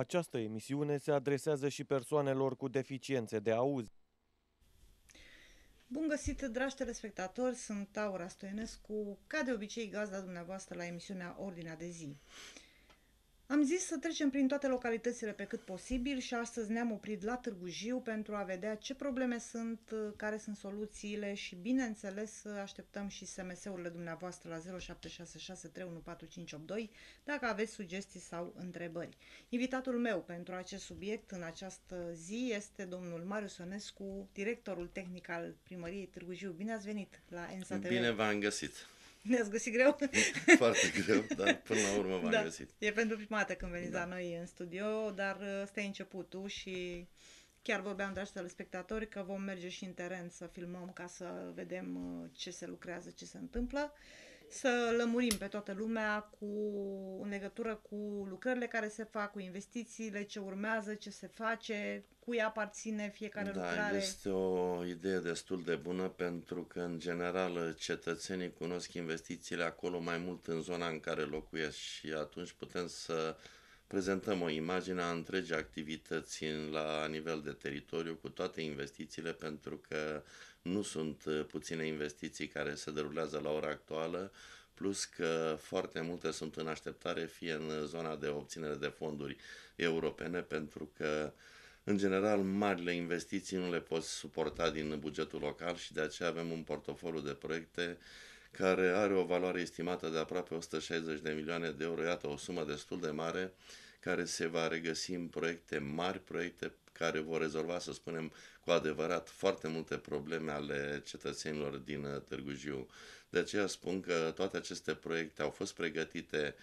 Această emisiune se adresează și persoanelor cu deficiențe de auz. Bun găsit, dragi telespectatori, sunt Taura Stoienescu, ca de obicei gazda dumneavoastră la emisiunea Ordinea de zi. Am zis să trecem prin toate localitățile pe cât posibil și astăzi ne-am oprit la Târgu Jiu pentru a vedea ce probleme sunt, care sunt soluțiile și, bineînțeles, așteptăm și SMS-urile dumneavoastră la 0766314582 dacă aveți sugestii sau întrebări. Invitatul meu pentru acest subiect în această zi este domnul Marius Onescu, directorul tehnic al primăriei Târgu Jiu. Bine ați venit la NSATV! Bine v-am găsit! Ne-ați găsit greu? Foarte greu, dar până la urmă m-am da. găsit. E pentru prima dată când veniți da. la noi în studio, dar uh, ăsta e începutul și chiar vorbeam, dragi telespectatori, că vom merge și în teren să filmăm ca să vedem uh, ce se lucrează, ce se întâmplă. Uh, să lămurim pe toată lumea cu, în legătură cu lucrările care se fac, cu investițiile, ce urmează, ce se face, cui aparține fiecare da, lucrare. Este o idee destul de bună pentru că, în general, cetățenii cunosc investițiile acolo mai mult în zona în care locuiesc și atunci putem să uh, prezentăm o imagine a întregii activități la nivel de teritoriu cu toate investițiile, pentru că nu sunt uh, puține investiții care se derulează la ora actuală, plus că foarte multe sunt în așteptare, fie în zona de obținere de fonduri europene, pentru că în general, marile investiții nu le poți suporta din bugetul local și de aceea avem un portofoliu de proiecte care are o valoare estimată de aproape 160 de milioane de euro, iată o sumă destul de mare care se va regăsi în proiecte mari, proiecte care vor rezolva, să spunem, cu adevărat foarte multe probleme ale cetățenilor din uh, Târgu Jiu. De aceea spun că toate aceste proiecte au fost pregătite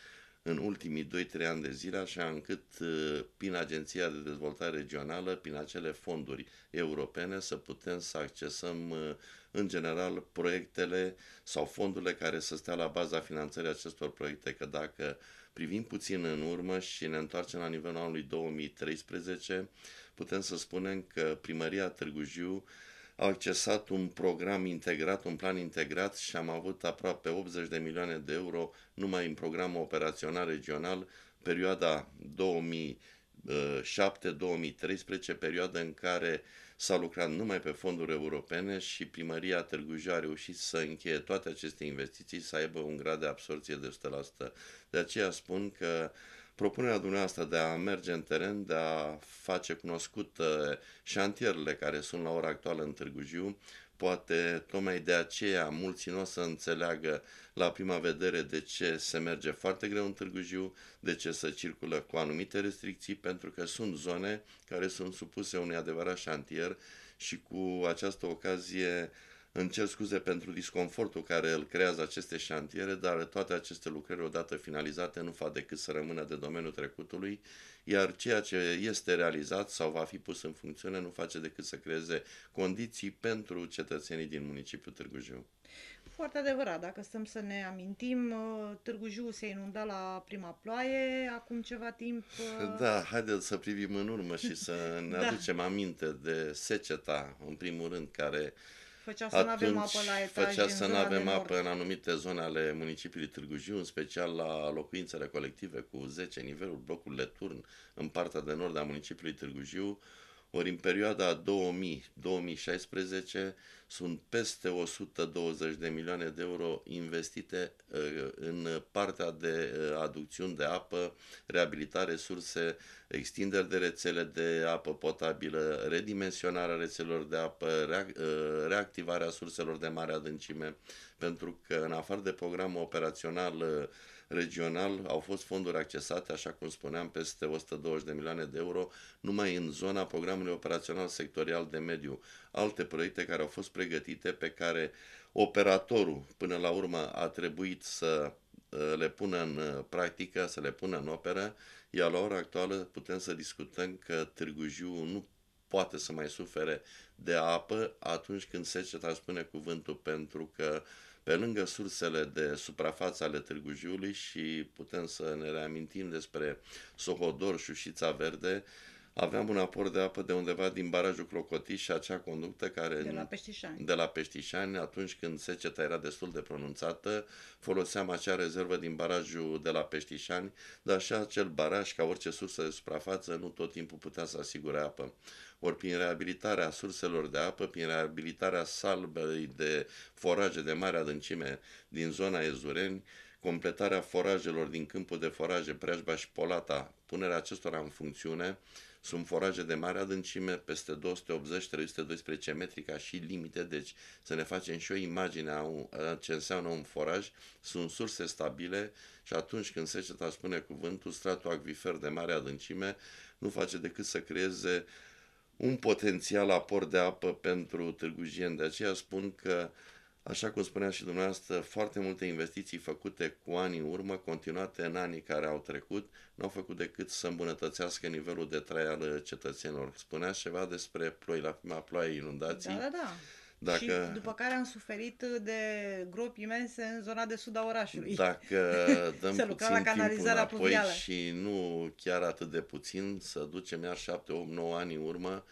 în ultimii 2-3 ani de zile, așa încât uh, prin Agenția de Dezvoltare Regională, prin acele fonduri europene, să putem să accesăm uh, în general proiectele sau fondurile care să stea la baza finanțării acestor proiecte, că dacă Privim puțin în urmă și ne întoarcem la nivelul anului 2013, putem să spunem că primăria Târgu Jiu a accesat un program integrat, un plan integrat și am avut aproape 80 de milioane de euro numai în programul operațional regional, perioada 2007-2013, perioadă în care uh, S-a lucrat numai pe fonduri europene și primăria Târgu Jiu a reușit să încheie toate aceste investiții, să aibă un grad de absorție de 100%. De aceea spun că propunerea dumneavoastră de a merge în teren, de a face cunoscut uh, șantierele care sunt la ora actuală în Târgu Jiu, Poate tocmai de aceea mulți nu o să înțeleagă la prima vedere de ce se merge foarte greu în Târgu Jiu, de ce se circulă cu anumite restricții, pentru că sunt zone care sunt supuse unui adevărat șantier și cu această ocazie uh, îmi cer scuze pentru disconfortul care îl creează aceste șantiere, dar toate aceste lucrări odată finalizate nu fac decât să rămână de domeniul trecutului, iar ceea ce este realizat sau va fi pus în funcțiune nu face decât să creeze condiții pentru cetățenii din municipiul Târgu Jiu. Foarte adevărat, dacă stăm să ne amintim, uh, Târgu Jiu se inunda la prima ploaie, acum ceva timp... Uh, da, haideți să privim în urmă și să ne da. aducem aminte de seceta, în primul rând, care Făcea să nu avem apă la etaj, făcea să nu avem apă în anumite zone ale municipiului Târgu Jiu, în special la locuințele colective cu 10 niveluri, blocurile turn, în partea de nord a municipiului Târgu Jiu, ori în perioada 2000-2016 sunt peste 120 de milioane de euro investite uh, în partea de uh, aducțiuni de apă, reabilitare surse, extinderi de rețele de apă potabilă, redimensionarea rețelor de apă, uh, reactivarea surselor de mare adâncime, pentru că în afară de programul operațional regional au fost fonduri accesate, așa cum spuneam, peste 120 de milioane de euro numai în zona programului operațional sectorial de mediu. Alte proiecte care au fost pregătite, pe care operatorul până la urmă a trebuit să uh, le pună în uh, practică, să le pună în operă, iar la ora actuală putem să discutăm că Târgu Jiu nu poate să mai sufere de apă atunci când seceta spune cuvântul, pentru că uh, pe lângă sursele de suprafață ale Târgu Jiului și putem să ne reamintim despre Sohodor, Șușița Verde, aveam un aport de apă de undeva din barajul Crocotiș și acea conductă care... De la Peștișani. De la Peștișani, atunci când seceta era destul de pronunțată, foloseam acea rezervă din barajul de la Peștișani, dar și acel baraj, ca orice sursă de suprafață, nu tot timpul putea să asigure apă. Ori prin reabilitarea surselor de apă, prin reabilitarea salbei de foraje de mare adâncime din zona Ezureni, completarea forajelor din câmpul de foraje Preajba și Polata, punerea acestora în funcțiune, sunt foraje de mare adâncime, peste 280-312 metri ca și limite, deci să ne facem și o imagine a, un, a ce înseamnă un foraj, sunt surse stabile și atunci când seceta spune cuvântul, stratul acvifer de mare adâncime nu face decât să creeze un potențial aport de apă pentru Târgu Jieni. De aceea spun că uh, Așa cum spunea și dumneavoastră, foarte multe investiții făcute cu ani în urmă, continuate în anii care au trecut, nu au făcut decât să îmbunătățească nivelul de trai al cetățenilor. Spunea ceva despre ploi, la prima ploaie, inundații. Da, da, da. Dacă... Și după care am suferit de gropi imense în zona de sud a orașului. Dacă dăm să puțin la canalizarea timpul înapoi și nu chiar atât de puțin, să ducem iar 7, 8, 9 ani în urmă,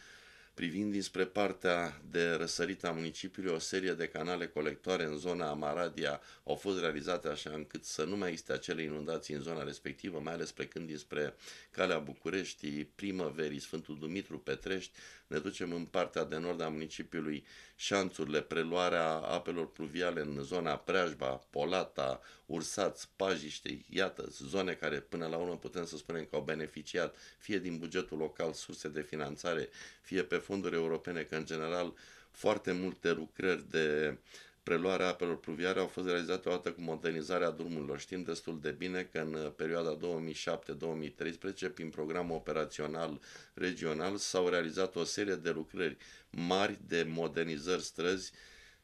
privind dinspre partea de răsărit a municipiului, o serie de canale colectoare în zona Amaradia au fost realizate așa încât să nu mai existe acele inundații în zona respectivă, mai ales plecând dinspre Calea București, Primăverii, Sfântul Dumitru, Petrești, ne ducem în partea de nord a municipiului Șanțurile, preluarea apelor pluviale în zona Preajba, Polata, Ursaț, Pajiște, iată, zone care până la urmă putem să spunem că au beneficiat fie din bugetul local, surse de finanțare, fie pe fonduri europene, că în general foarte multe lucrări de uh, preluarea apelor pluviare au fost realizate odată cu modernizarea drumurilor. Știm destul de bine că în uh, perioada 2007-2013, prin programul operațional regional, s-au realizat o serie de lucrări mari de modernizări străzi.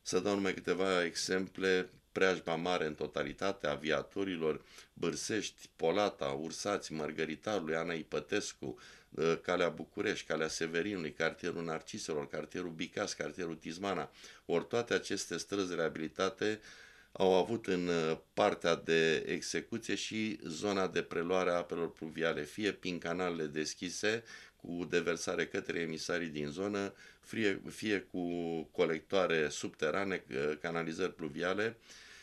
Să dau numai câteva exemple, Preajba Mare în totalitate, aviatorilor, Bârsești, Polata, Ursați, Mărgăritarului, Ana Ipătescu, Ă, calea București, calea Severinului, cartierul Narciselor, cartierul Bicas, cartierul Tizmana. Ori toate aceste străzi reabilitate au avut în ă, partea de execuție și zona de preluare a apelor pluviale, fie prin canalele deschise cu deversare către emisarii din zonă, fie, fie cu colectoare subterane, ă, canalizări pluviale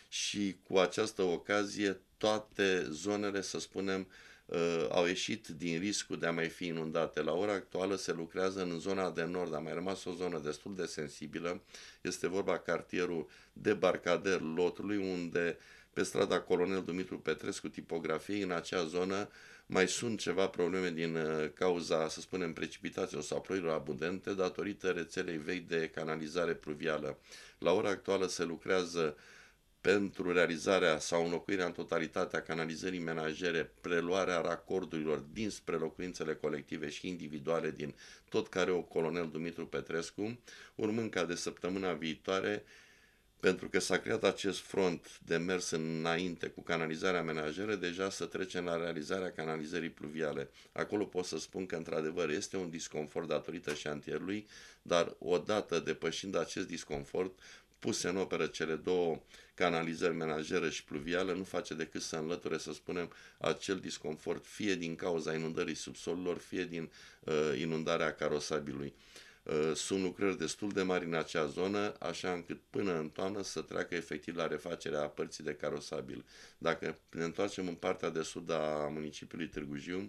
și cu această ocazie toate zonele, să spunem, uh, au ieșit din riscul de a mai fi inundate. La ora actuală se lucrează în zona de nord, a mai rămas o zonă destul de sensibilă. Este vorba cartierul de barcader Lotului, unde pe strada Colonel Dumitru Petrescu, tipografiei în acea zonă mai sunt ceva probleme din uh, cauza, să spunem, precipitațiilor sau ploilor abundente datorită rețelei vechi de canalizare pluvială. La ora actuală se lucrează uh, pentru realizarea sau înlocuirea în totalitatea canalizării menajere, preluarea racordurilor dinspre locuințele colective și individuale din tot care o colonel Dumitru Petrescu, urmând ca de săptămâna viitoare pentru că s-a creat acest front de mers înainte cu canalizarea menajere, deja să trecem la realizarea canalizării pluviale. Acolo pot să spun că, într-adevăr, este un disconfort datorită șantierului, dar odată depășind acest disconfort, puse în operă cele două canalizări menajere și pluvială nu face decât să înlăture, să spunem, acel disconfort, fie din cauza inundării subsolilor, fie din uh, inundarea carosabilului. Uh, sunt lucrări destul de mari în acea zonă, așa încât până în toamnă să treacă efectiv la refacerea părții de carosabil. Dacă ne întoarcem în partea de sud a municipiului Târgu Jiu, uh,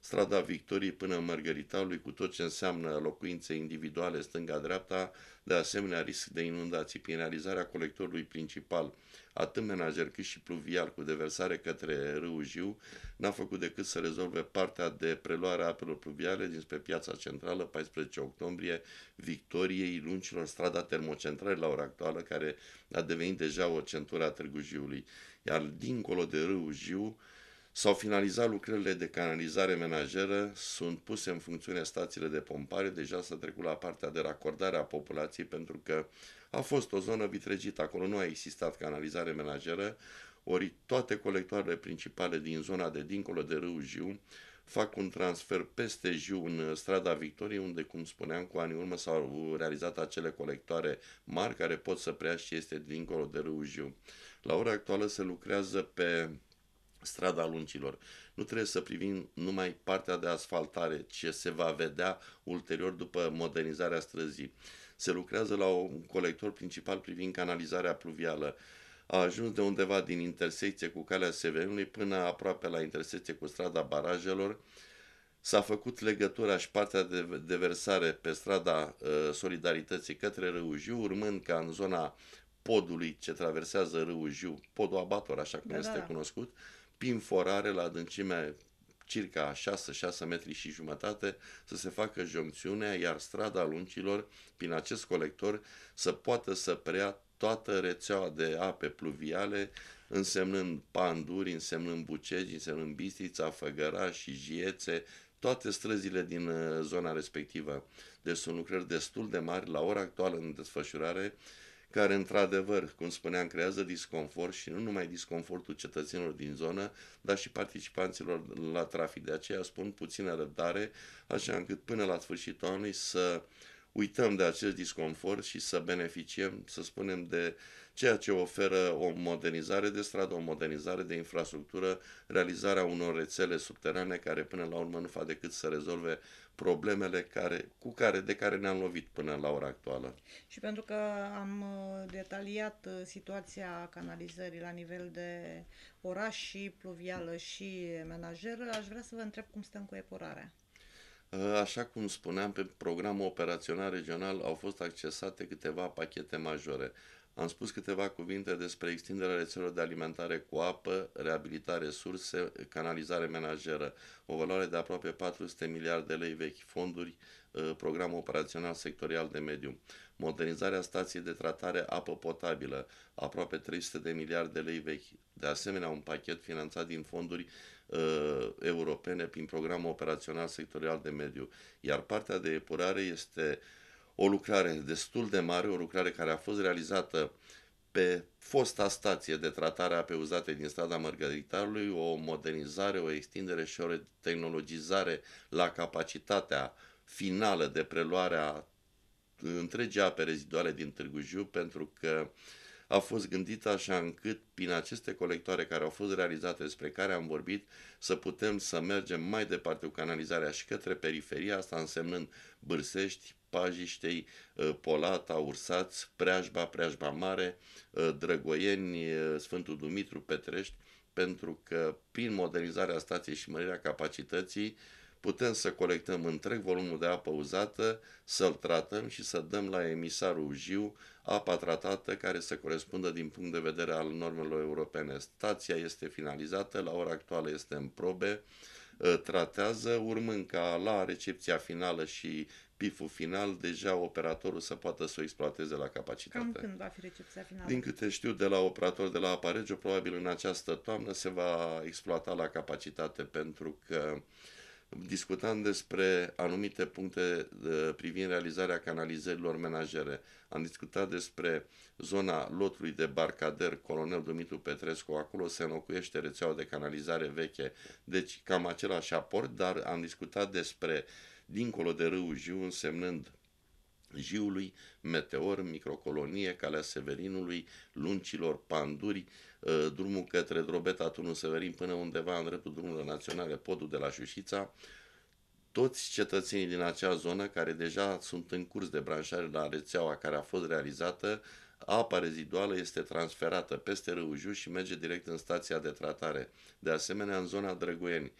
strada Victoriei până Mărgăritarului, cu tot ce înseamnă locuințe individuale stânga-dreapta, de asemenea risc de inundații. Prin realizarea colectorului principal, atât menager cât și pluvial, cu deversare către râul Jiu, n-a făcut decât să rezolve partea de preluare a apelor pluviale dinspre piața centrală, 14 octombrie, Victoriei, Luncilor, strada termocentrale la ora actuală, care a devenit deja o centură a Târgu Jiului. Iar dincolo de râul Jiu, S-au finalizat lucrările de canalizare menajeră, sunt puse în funcțiune stațiile de pompare, deja s-a trecut la partea de racordare a populației pentru că a fost o zonă vitregită, acolo nu a existat canalizare menajeră, ori toate colectoarele principale din zona de dincolo de râu Jiu fac un transfer peste Jiu în strada Victoriei, unde, cum spuneam, cu anii urmă s-au realizat acele colectoare mari care pot să preia și este dincolo de râu Jiu. La ora actuală se lucrează pe strada lungilor. Nu trebuie să privim numai partea de asfaltare, ce se va vedea ulterior după modernizarea străzii. Se lucrează la un colector principal privind canalizarea pluvială. A ajuns de undeva din intersecție cu calea Severinului până aproape la intersecție cu strada barajelor. S-a făcut legătura și partea de deversare pe strada uh, Solidarității către Râul Jiu, urmând ca în zona podului ce traversează Râul Jiu, podul Abator, așa cum da, este da. cunoscut, uh, pinforare la adâncimea circa 6-6 metri și jumătate să se facă joncțiunea, iar strada lungilor, prin acest colector să poată să preia toată rețeaua de ape pluviale, însemnând panduri, însemnând bucegi, însemnând bistrița, făgăra și jiețe, toate străzile din uh, zona respectivă. Deci sunt lucrări destul de mari la ora actuală în desfășurare care într-adevăr, cum spuneam, creează disconfort și nu numai disconfortul cetățenilor din zonă, dar și participanților la trafic. De aceea spun puțină răbdare, așa încât până la sfârșitul anului să uităm de acest disconfort și să beneficiem, să spunem, de ceea ce oferă o modernizare de stradă, o modernizare de infrastructură, realizarea unor rețele subterane care până la urmă nu fac decât să rezolve problemele care, cu care, de care ne-am lovit până la ora actuală. Și pentru că am uh, detaliat uh, situația canalizării la nivel de oraș și pluvială și menajeră, aș vrea să vă întreb cum stăm cu eporarea. Uh, așa cum spuneam, pe programul operațional regional au fost accesate câteva pachete majore. Am spus câteva cuvinte despre extinderea rețelelor de alimentare cu apă, reabilitare surse, canalizare menajeră, o valoare de aproape 400 miliarde de lei vechi, fonduri, uh, program operațional sectorial de mediu, modernizarea stației de tratare apă potabilă, aproape 300 de miliarde de lei vechi, de asemenea un pachet finanțat din fonduri uh, europene prin programul operațional sectorial de mediu, iar partea de epurare este uh, o lucrare destul de mare, o lucrare care a fost realizată pe fosta stație de tratare a apei uzate din strada Mărgăritarului, o modernizare, o extindere și o tehnologizare la capacitatea finală de preluare a întregii ape reziduale din Târgu Jiu, pentru că a fost gândită așa încât prin aceste colectoare care au fost realizate despre care am vorbit să putem să mergem mai departe cu canalizarea și către periferia asta însemnând Bârsești, Pajiștei, ă, Polata, Ursați, Preajba, Preajba Mare, ă, Drăgoieni, ă, Sfântul Dumitru, Petrești, pentru că prin modernizarea stației și mărirea capacității putem să colectăm întreg volumul de apă uzată, să-l tratăm și să dăm la emisarul Jiu apa tratată care să corespundă din punct de vedere al normelor europene. Stația este finalizată, la ora actuală este în probe, tratează, urmând ca la recepția finală și piful final, deja operatorul să poată să o exploateze la capacitate. Cam când va fi recepția finală? Din câte știu, de la operator de la Aparegio, probabil în această toamnă se va exploata la capacitate, pentru că discutam despre anumite puncte de, privind realizarea canalizărilor menajere. Am discutat despre zona lotului de barcader Colonel Dumitru Petrescu, acolo se înlocuiește rețeaua de canalizare veche, deci cam același aport, dar am discutat despre uh, dincolo de râul Jiu, însemnând Jiului, Meteor, Microcolonie, Calea Severinului, Luncilor, Panduri, ă, drumul către Drobeta, Tunul Severin, până undeva în dreptul drumurilor naționale, podul de la Șușița, toți cetățenii din acea zonă care deja sunt în curs de branșare la rețeaua care a fost realizată, apa reziduală este transferată peste râul Jiu și merge direct în stația de tratare, de asemenea în zona Drăguieni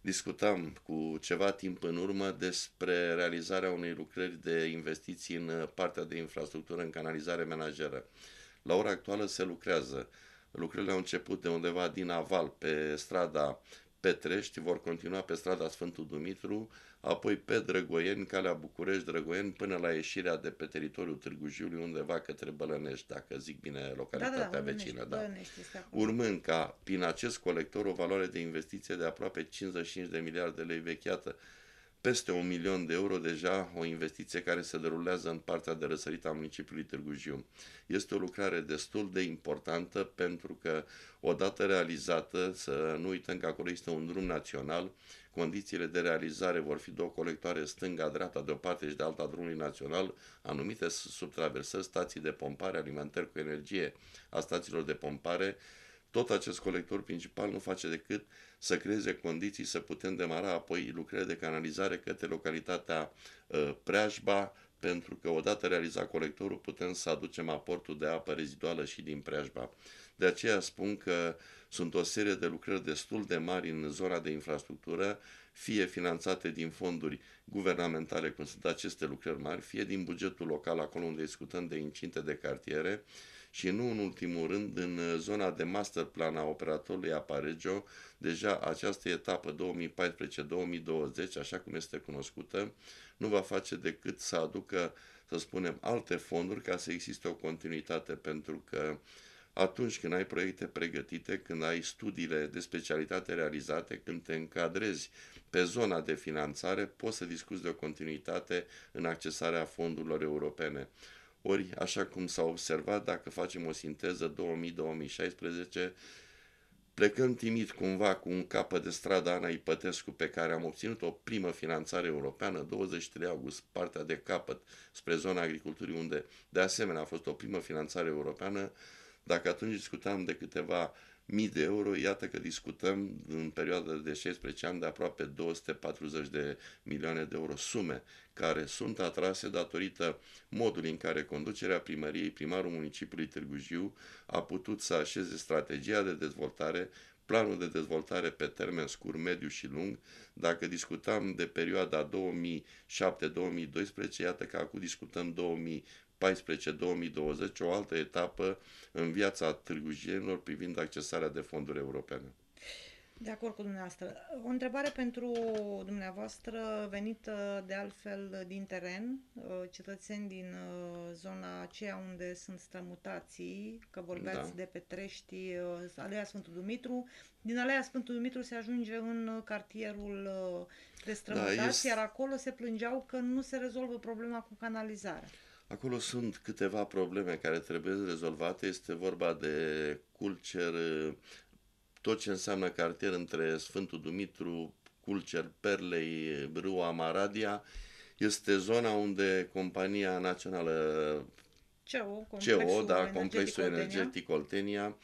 discutam cu ceva timp în urmă despre realizarea unei lucrări de investiții în uh, partea de infrastructură în canalizare menajeră. La ora actuală se lucrează. Lucrările au început de undeva din aval pe strada Petrești vor continua pe strada Sfântul Dumitru, apoi pe Drăgoieni, calea București-Drăgoieni, până la ieșirea de pe teritoriul Târgu Jiului, undeva către Bălănești, dacă zic bine localitatea da, da, da, vecină. Da. Urmând ca, prin acest colector, o valoare de investiție de aproape 55 de miliarde de lei vechiată, peste un milion de euro deja o investiție care se derulează în partea de răsărit a municipiului Târgu Jiu. Este o lucrare destul de importantă pentru că odată realizată, să nu uităm că acolo este un drum național, condițiile de realizare vor fi două colectoare stânga-dreapta, de o parte și de alta drumului național, anumite subtraversări, stații de pompare alimentări cu energie a stațiilor de pompare, tot acest colector principal nu face decât să creeze condiții să putem demara apoi lucrări de canalizare către localitatea ă, Preajba, pentru că odată realizat colectorul putem să aducem aportul de apă reziduală și din Preajba. De aceea spun că sunt o serie de lucrări destul de mari în zona de infrastructură, fie finanțate din fonduri guvernamentale, cum sunt aceste lucrări mari, fie din bugetul local, acolo unde discutăm de incinte de cartiere, uh, și nu în ultimul rând în uh, zona de master plan a operatorului Aparegio, deja această etapă 2014-2020, așa cum este cunoscută, nu va face decât să aducă, să spunem, alte fonduri ca să existe o continuitate, pentru că atunci când ai proiecte pregătite, când ai studiile de specialitate realizate, când te încadrezi pe zona de finanțare, poți să discuți de o continuitate în accesarea fondurilor europene. Ori, așa cum s-a observat, dacă facem o sinteză 2000-2016, plecăm timid cumva cu un capăt de stradă Ana Ipătescu pe care am obținut o primă finanțare europeană, 23 august, partea de capăt spre zona agriculturii, unde de asemenea a fost o primă finanțare europeană, dacă atunci discutam de câteva mii de euro, iată că discutăm în perioada de 16 ani de aproape 240 de milioane de euro sume care sunt atrase datorită modului în care conducerea primăriei, primarul municipiului Târgu Jiu a putut să așeze strategia de dezvoltare planul de dezvoltare pe termen scurt, mediu și lung, dacă discutam de perioada 2007-2012, iată că acum discutăm 2020 o altă etapă în viața târgujienilor privind accesarea de fonduri europene. De acord cu dumneavoastră. O întrebare pentru dumneavoastră venită de altfel din teren, uh, cetățeni din uh, zona aceea unde sunt strămutații, că vorbeați da. de Petrești, uh, Alea Sfântul Dumitru. Din Alea Sfântul Dumitru se ajunge în cartierul de da, strămutați, da, este... iar acolo se plângeau că nu se rezolvă problema cu canalizarea. Acolo sunt câteva probleme care trebuie rezolvate. Este vorba de culcer, tot ce înseamnă cartier între Sfântul Dumitru, Culcer, Perlei, Râua Maradia, este zona unde compania națională CEO, complexul, CO, da, complexul energetic Oltenia,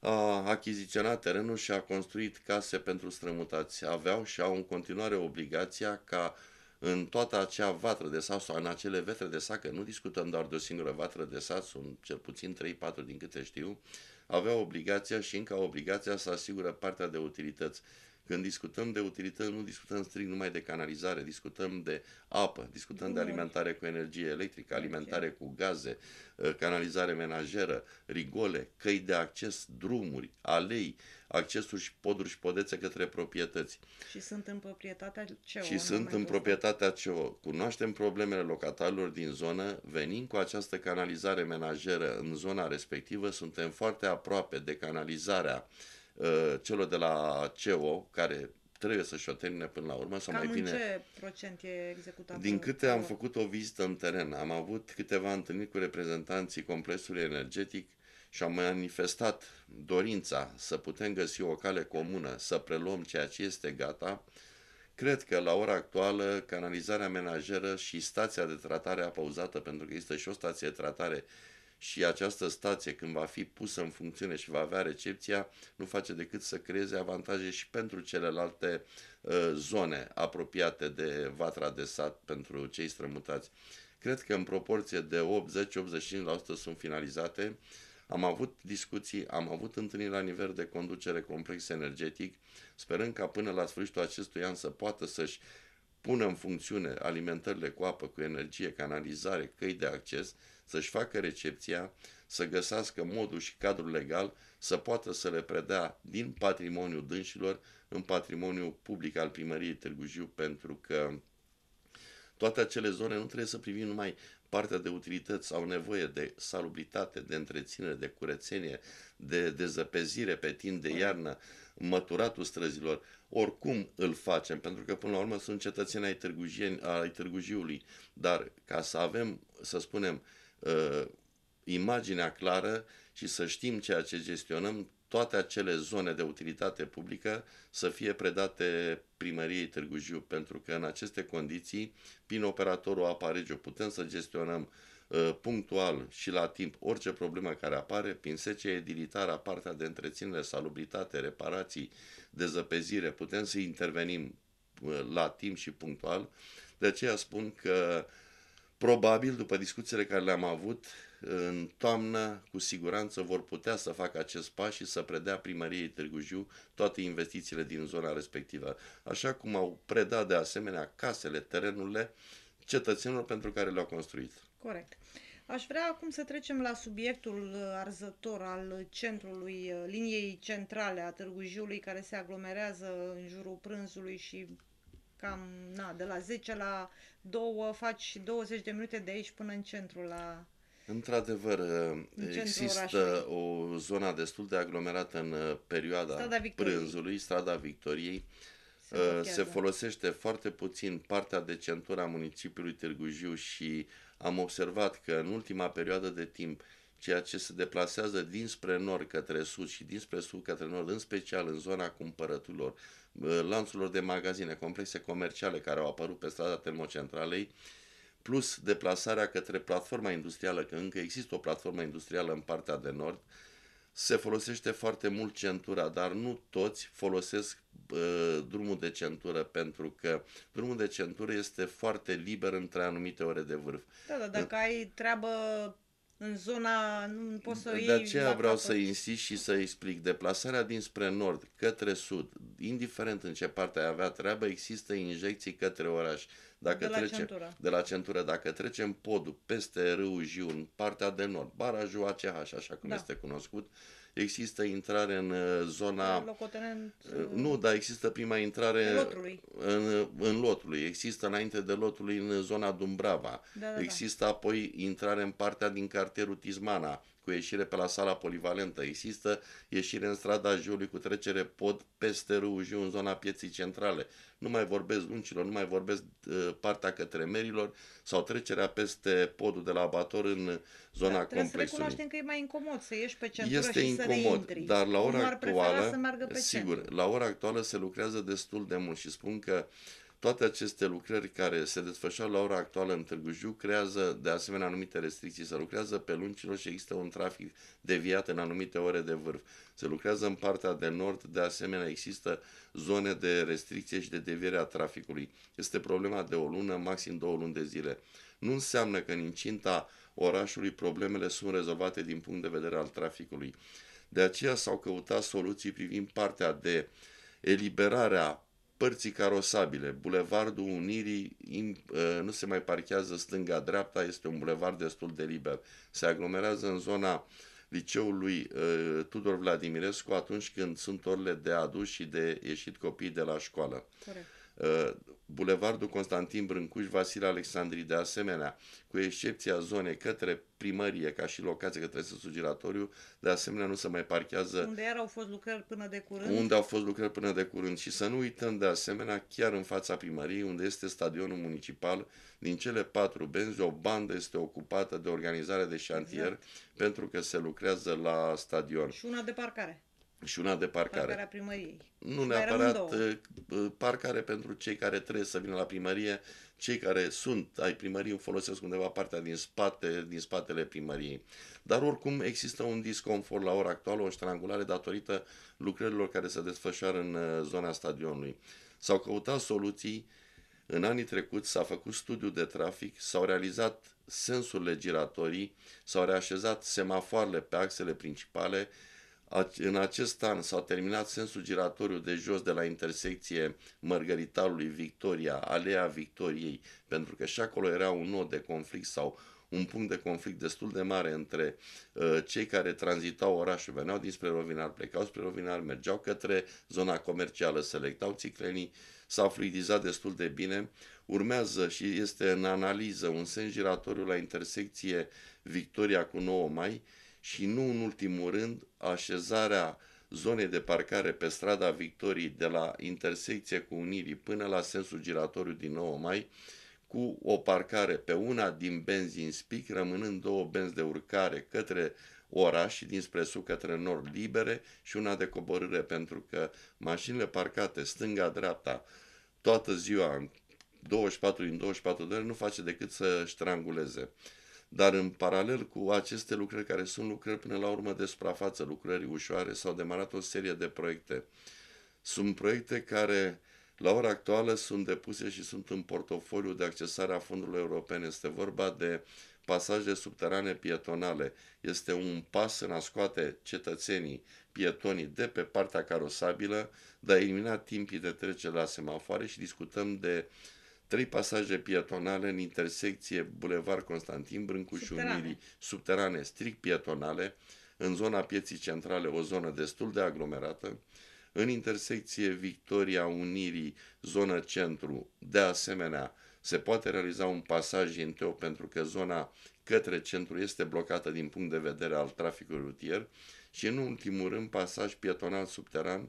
a achiziționat terenul și a construit case pentru strămutați. Aveau și au în continuare obligația ca uh, în toată acea vatră de sat sau în acele vetre de sat, că nu discutăm doar de o singură vatră de sat, sunt cel puțin 3-4 din câte știu, avea obligația și încă obligația să asigură partea de utilități. Când discutăm de utilități, nu discutăm strict numai de canalizare, discutăm de apă, discutăm de alimentare cu energie electrică, alimentare cu gaze, eh, canalizare menajeră, rigole, căi de acces, drumuri, alei, accesuri și poduri și podețe către proprietăți. Și sunt în proprietatea CEO. Și în sunt în proprietatea CEO. Cunoaștem problemele locatarilor din zonă, venim cu această canalizare menajeră în zona respectivă, suntem foarte aproape de canalizarea uh, celor de la CEO, care trebuie să-și o termine până la urmă. Sau Cam mai bine, ce procent e executat? Din câte am făcut o vizită în teren, am avut câteva întâlniri cu reprezentanții complexului energetic, și am manifestat dorința să putem găsi o cale comună, să preluăm ceea ce este gata, cred că la ora actuală canalizarea menajeră și stația de tratare a pauzată pentru că există și o stație de tratare și această stație când va fi pusă în funcțiune și va avea recepția, nu face decât să creeze avantaje și pentru celelalte uh, zone apropiate de vatra de sat pentru cei strămutați. Cred că în proporție de 80-85% sunt finalizate uh, am avut discuții, am avut întâlniri la nivel de conducere complex energetic, sperând ca până la sfârșitul acestui an să poată să-și pună în funcțiune alimentările cu apă, cu energie, canalizare, căi de acces, să-și facă recepția, să găsească modul și cadrul legal să poată să le predea din patrimoniul dânșilor în patrimoniul public al primăriei Târgu Jiu, pentru că toate acele zone nu trebuie să privim numai partea de utilități au nevoie de salubritate, de întreținere, de curățenie, de dezăpezire pe timp de iarnă, măturatul străzilor, oricum îl facem, pentru că până la urmă sunt cetățeni ai, ai Târgujiului, dar ca să avem, să spunem, uh, imaginea clară și să știm ceea ce gestionăm, toate acele zone de utilitate publică să fie predate primăriei Târgu Jiu, pentru că în aceste condiții, prin operatorul apa regio, putem să gestionăm uh, punctual și la timp orice problemă care apare, prin secea edilitară, partea de întreținere, salubritate, reparații, dezăpezire, putem să intervenim uh, la timp și punctual. De aceea spun că probabil, după discuțiile care le-am avut, în toamnă, cu siguranță, vor putea să facă acest pas și să predea primăriei Târgu Jiu toate investițiile din zona respectivă, așa cum au predat de asemenea casele, terenurile cetățenilor pentru care le-au construit. Corect. Aș vrea acum să trecem la subiectul arzător al centrului, liniei centrale a Târgu Jiului, care se aglomerează în jurul prânzului și cam, na, de la 10 la 2 faci 20 de minute de aici până în centru la Într-adevăr, uh, există o zonă destul de aglomerată în uh, perioada strada prânzului, strada Victoriei. Se, uh, se folosește foarte puțin partea de centura municipiului Târgu Jiu și am observat că în ultima perioadă de timp ceea ce se deplasează dinspre nord către sud și dinspre sud către nord, în special în zona cumpărăturilor, lanțurilor de magazine, complexe comerciale care au apărut pe strada termocentralei, uh, plus deplasarea către platforma industrială, că încă există o platformă industrială în partea de nord, se folosește foarte mult centura, dar nu toți folosesc uh, drumul de centură, pentru că drumul de centură este foarte liber între anumite ore de vârf. Da, dar dacă uh, ai treabă în zona, nu poți să De aceea exact vreau să insist și să explic. Deplasarea dinspre nord către sud, indiferent în ce parte ai avea treabă, există injecții către oraș. Dacă de, la trecem, centură. de la centură. Dacă trecem podul peste râul Jiu, în partea de nord, barajul ACH, așa cum da. este cunoscut, există intrare în uh, zona... Locotenent... Uh, nu, dar există prima intrare... Lotului. În, în lotului. Există înainte de lotului în zona Dumbrava. Da, da, da. există da. apoi intrare în partea din cartierul Tismana cu ieșire pe la sala polivalentă. Există ieșire în strada Jului cu trecere pod peste râul Jiu în zona pieții centrale. Nu mai vorbesc Uncilor, nu mai vorbesc uh, partea către Merilor sau trecerea peste podul de la Abator în zona dar trebuie să recunoaștem că e mai incomod să ieși pe centru este și incomod, să reintri. dar la ora Cum actuală, sigur, la ora actuală se lucrează destul de mult și spun că uh, toate aceste lucrări care se desfășoară la ora actuală în Târgu Jiu creează de asemenea anumite restricții. Se lucrează pe lungilor și există un trafic deviat în anumite ore de vârf. Se lucrează în partea de nord, de asemenea există zone de restricție și de deviere a traficului. Este problema de o lună, maxim două luni de zile. Nu înseamnă că în incinta orașului problemele sunt rezolvate din punct de vedere al traficului. De aceea s-au căutat soluții privind partea de eliberarea părții carosabile. Bulevardul Unirii in, uh, nu se mai parchează stânga-dreapta, este un bulevard destul de liber. Se aglomerează în zona liceului uh, Tudor Vladimirescu atunci când sunt orele de adus și de ieșit copii de la școală. Corect. Uh, Bulevardul Constantin Brâncuș, Vasile Alexandrii de asemenea, cu excepția zonei către primărie ca și locație către sugeratoriu, de asemenea nu se mai parchează. Unde iar au fost lucrări până de curând. Unde au fost lucrări până de curând și să nu uităm de asemenea chiar în fața primăriei unde este stadionul municipal, din cele patru benzi o bandă este ocupată de organizare de șantier exact. pentru că se lucrează la stadion. Și una de parcare și una de parcare. Parcarea primăriei. Nu neapărat uh, uh, parcare pentru cei care trebuie să vină la primărie, cei care sunt ai primăriei folosesc undeva partea din spate, din spatele primăriei. Dar oricum există un disconfort la ora actuală, o ștrangulare datorită lucrărilor care se desfășoară în uh, zona stadionului. S-au căutat soluții, în anii trecuți s-a făcut studiu de trafic, s-au realizat sensurile giratorii, s-au reașezat semafoarele pe axele principale, în acest an s-a terminat sensul giratoriu de jos de la intersecție Mărgăritalului Victoria, Alea Victoriei, pentru că și acolo era un nod de conflict sau un punct de conflict destul de mare între uh, cei care tranzitau orașul, veneau dinspre Rovinar, plecau spre Rovinar, mergeau către zona comercială, selectau țiclenii, s-a fluidizat destul de bine. Urmează și este în analiză un sens giratoriu la intersecție Victoria cu 9 mai, și nu în ultimul rând așezarea zonei de parcare pe strada Victoriei de la intersecție cu Unirii până la sensul giratoriu din 9 mai, cu o parcare pe una din benzi în spic, rămânând două benzi de urcare către oraș și dinspre sud către nord libere și una de coborâre, pentru că mașinile parcate stânga-dreapta toată ziua, 24 din 24 de ore, nu face decât să ștranguleze dar în paralel cu aceste lucrări care sunt lucrări până la urmă de suprafață, lucrări ușoare, s-au demarat o serie de proiecte. Sunt proiecte care la ora actuală sunt depuse și sunt în portofoliu de accesare a fondurilor europene. Este vorba de pasaje subterane pietonale. Este un pas în a scoate cetățenii, pietonii de pe partea carosabilă, de a elimina timpii de trecere la semafoare și discutăm de uh, trei pasaje pietonale în intersecție Bulevard Constantin Brâncu și Unirii, subterane strict pietonale, în zona pieții centrale, o zonă destul de aglomerată, în intersecție Victoria Unirii, zonă centru, de asemenea, se poate realiza un pasaj inteu pentru că zona către centru este blocată din punct de vedere al traficului rutier și, în ultimul rând, pasaj pietonal subteran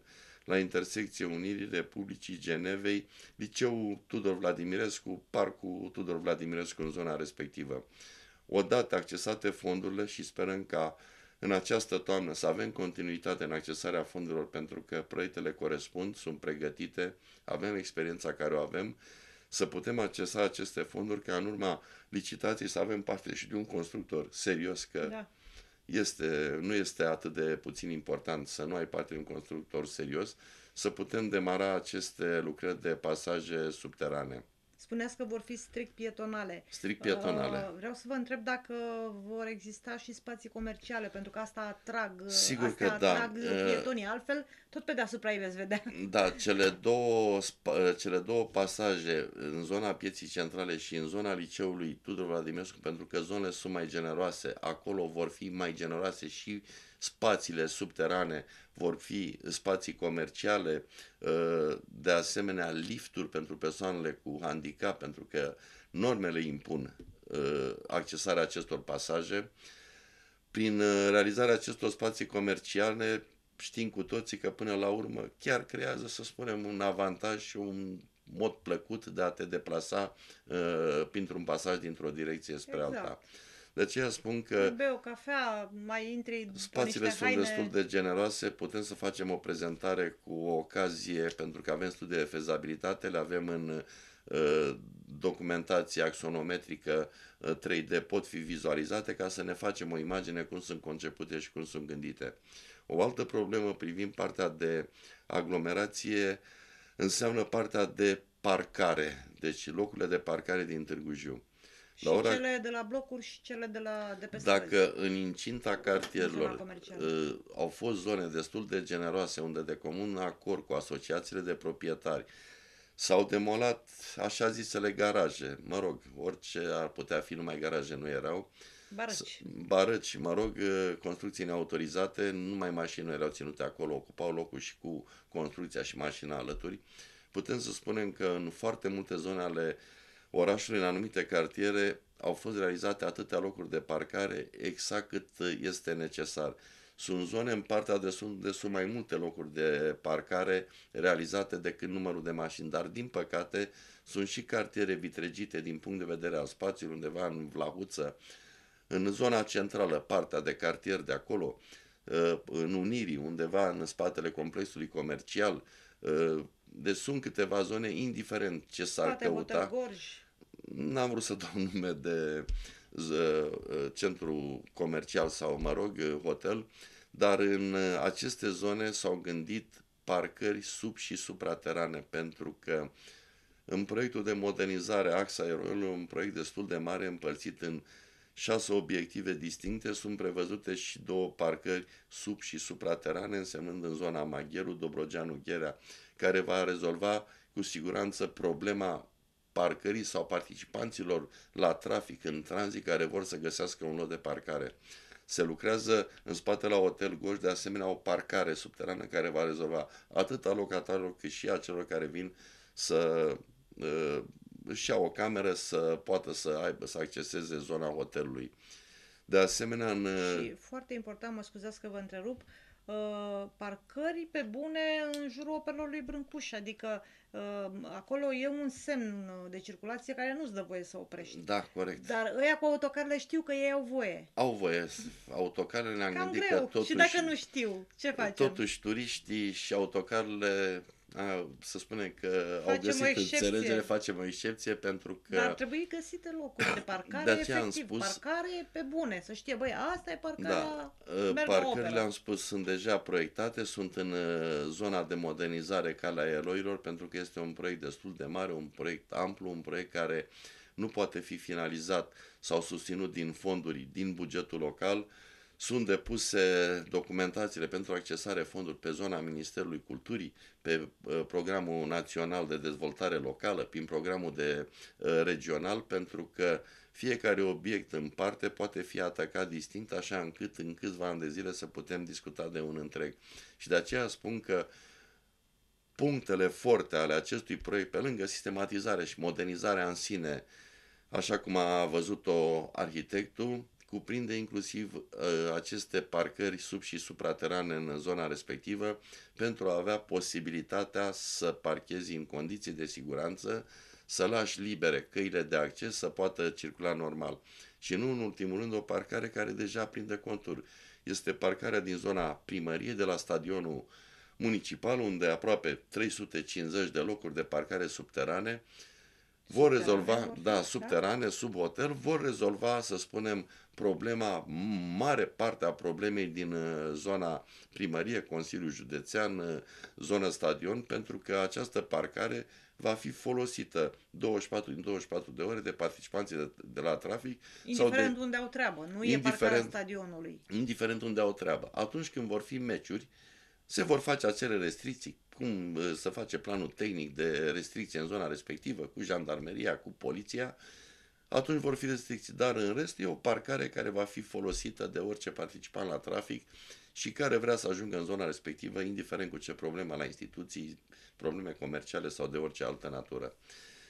la intersecție Unirii Republicii Genevei, liceul Tudor Vladimirescu, parcul Tudor Vladimirescu în zona respectivă. Odată accesate fondurile și sperăm ca în această toamnă să avem continuitate în accesarea fondurilor pentru că proiectele corespund, sunt pregătite, avem experiența care o avem, să putem accesa aceste fonduri ca în urma licitației să avem parte și de un constructor serios că da este, nu este atât de puțin important să nu ai parte de un constructor serios, să putem demara aceste lucrări de pasaje subterane. Spuneați că vor fi strict pietonale. Strict pietonale. Uh, vreau să vă întreb dacă vor exista și spații comerciale, pentru că asta atrag, uh, Sigur asta că da. atrag da. Uh, uh, pietonii. Altfel, tot pe deasupra ei veți vedea. Da, cele două, cele două pasaje în zona pieții centrale și în zona liceului Tudor Vladimirescu, pentru că zonele sunt mai generoase, acolo vor fi mai generoase și uh, spațiile subterane vor fi spații comerciale, uh, de asemenea lifturi pentru persoanele cu handicap, pentru că normele impun uh, accesarea acestor pasaje. Prin uh, realizarea acestor spații comerciale, știm cu toții că până la urmă chiar creează, să spunem, un avantaj și un mod plăcut de a te deplasa uh, printr-un pasaj dintr-o direcție spre exact. alta. De aceea spun că... Beu cafea, mai intri Spațiile sunt haine. destul de generoase, putem să facem o prezentare cu o ocazie, pentru că avem studii de fezabilitate, le avem în uh, documentație axonometrică 3D, uh, pot fi vizualizate ca să ne facem o imagine cum sunt concepute și cum sunt gândite. O altă problemă privind partea de aglomerație înseamnă partea de parcare, deci locurile de parcare din Târgu Jiu. Și la ora... cele de la blocuri și cele de, la, de pe străzi. Dacă în incinta cartierilor uh, au fost zone destul de generoase unde de comun acord cu asociațiile de proprietari s-au demolat așa zisele garaje, mă rog, orice ar putea fi, numai garaje nu erau, Barăci. Barăci, mă rog, uh, construcții neautorizate, numai mașini nu erau ținute acolo, ocupau locul și cu construcția și mașina alături, Putem să spunem că în foarte multe zone ale uh, orașului în anumite cartiere au fost realizate atâtea locuri de parcare exact cât este necesar. Sunt zone în partea de sunt, unde sunt mai multe locuri de parcare realizate decât numărul de mașini, dar din păcate sunt și cartiere vitregite din punct de vedere al spațiului, undeva în Vlahuță, în zona centrală, partea de cartier de acolo, ă, în Unirii, undeva în spatele complexului comercial, ă, deci sunt câteva zone, indiferent ce s-ar Poate căuta. N-am vrut să dau nume de uh, centru comercial sau, mă rog, uh, hotel, dar în uh, aceste zone s-au gândit parcări sub și supraterane, pentru că în proiectul de modernizare AXA Aerolului, un proiect destul de mare împărțit în Șase obiective distincte sunt prevăzute și două parcări sub și supraterane, însemnând în zona Magheru, Dobrogeanu, Gherea, care va rezolva cu siguranță problema parcării sau participanților la trafic în tranzit care vor să găsească un loc de parcare. Se lucrează în spate la Hotel Goș de asemenea o parcare subterană care va rezolva atât a locatarilor cât și a celor care vin să ă, își ia o cameră să poată să aibă, să acceseze zona hotelului. De asemenea, în... Și uh, foarte important, mă scuzați că vă întrerup, Uh, parcări pe bune în jurul operelor lui Brâncuș, adică uh, acolo e un semn uh, de circulație care nu-ți dă voie să oprești. Da, corect. Dar ăia cu autocarele știu că ei au voie. Au voie. Autocarele ne-am gândit greu. că totuși... Și dacă nu știu, ce facem? Totuși, turiștii și autocarele a, să spune că facem au găsit o înțelegere, facem o excepție pentru că... Dar trebuie găsite locuri de parcare, de efectiv, am spus, parcare pe bune, să știe, băi, asta e parcarea, da, ă, Parcările, am spus, sunt deja proiectate, sunt în ă, zona de modernizare Calea Eroilor, pentru că este un proiect destul de mare, un proiect amplu, un proiect care nu poate fi finalizat sau susținut din fonduri, din bugetul local, uh, sunt depuse documentațiile pentru accesare fonduri pe zona Ministerului Culturii, pe uh, programul național de dezvoltare locală, prin programul de uh, regional, pentru că fiecare obiect în parte poate fi atacat distinct, așa încât în câțiva ani de zile să putem discuta de un întreg. Și de aceea spun că punctele forte ale acestui proiect, pe lângă sistematizare și modernizarea în sine, așa cum a văzut-o arhitectul, cuprinde inclusiv uh, aceste parcări sub și supraterane în zona respectivă pentru a avea posibilitatea să parchezi în condiții de siguranță, să lași libere căile de acces să poată circula normal. Și nu în ultimul rând o parcare care deja prinde contur. Este parcarea din zona primăriei de la stadionul municipal, unde aproape 350 de locuri de parcare subterane vor rezolva, subterane, da, da, subterane, sub hotel, vor rezolva, să spunem, problema, mare parte a problemei din uh, zona primărie, Consiliul Județean, uh, zona stadion, pentru că această parcare va fi folosită 24 din 24 de ore de participanții de, de la trafic. Indiferent sau de, unde au treabă, nu e parcarea stadionului. Indiferent unde au treabă. Atunci când vor fi meciuri, uh, se vor face acele restricții, cum să face planul tehnic de restricție în zona respectivă, cu jandarmeria, cu poliția, atunci vor fi restricții. Dar în rest e o parcare care va fi folosită de orice participant la trafic și care vrea să ajungă în zona respectivă, indiferent cu ce problema la instituții, probleme comerciale sau de orice altă natură.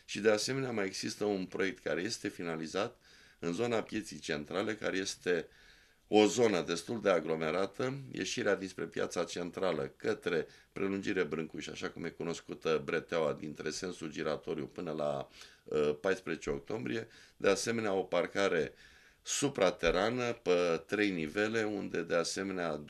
Și de asemenea mai există un proiect care este finalizat în zona pieții centrale, care este o zonă destul de aglomerată, ieșirea dinspre piața centrală către prelungire Brâncuș, așa cum e cunoscută breteaua dintre sensul giratoriu până la uh, 14 octombrie, de asemenea o parcare supraterană pe trei nivele, unde de asemenea 200-220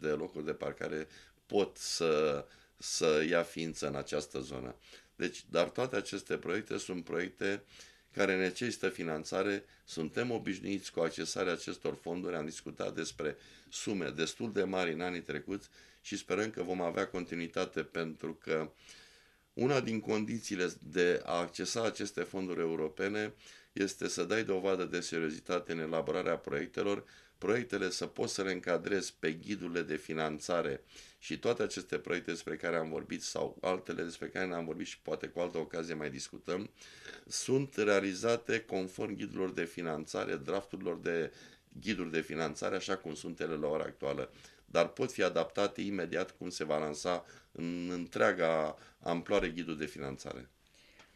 de locuri de parcare pot să, să ia ființă în această zonă. Deci, dar toate aceste proiecte sunt proiecte uh, care necesită finanțare, suntem obișnuiți cu accesarea acestor fonduri, am discutat despre sume destul de mari în anii trecuți și sperăm că vom avea continuitate pentru că una din condițiile de a accesa aceste fonduri europene este să dai dovadă de seriozitate în elaborarea proiectelor, proiectele să poți să le încadrezi pe ghidurile de finanțare uh, și toate aceste proiecte despre care am vorbit sau altele despre care n-am vorbit și poate cu altă ocazie mai discutăm, sunt realizate conform ghidurilor de finanțare, drafturilor de ghiduri de finanțare, așa cum sunt ele la ora actuală, dar pot fi adaptate imediat cum se va lansa în întreaga amploare ghidul de finanțare.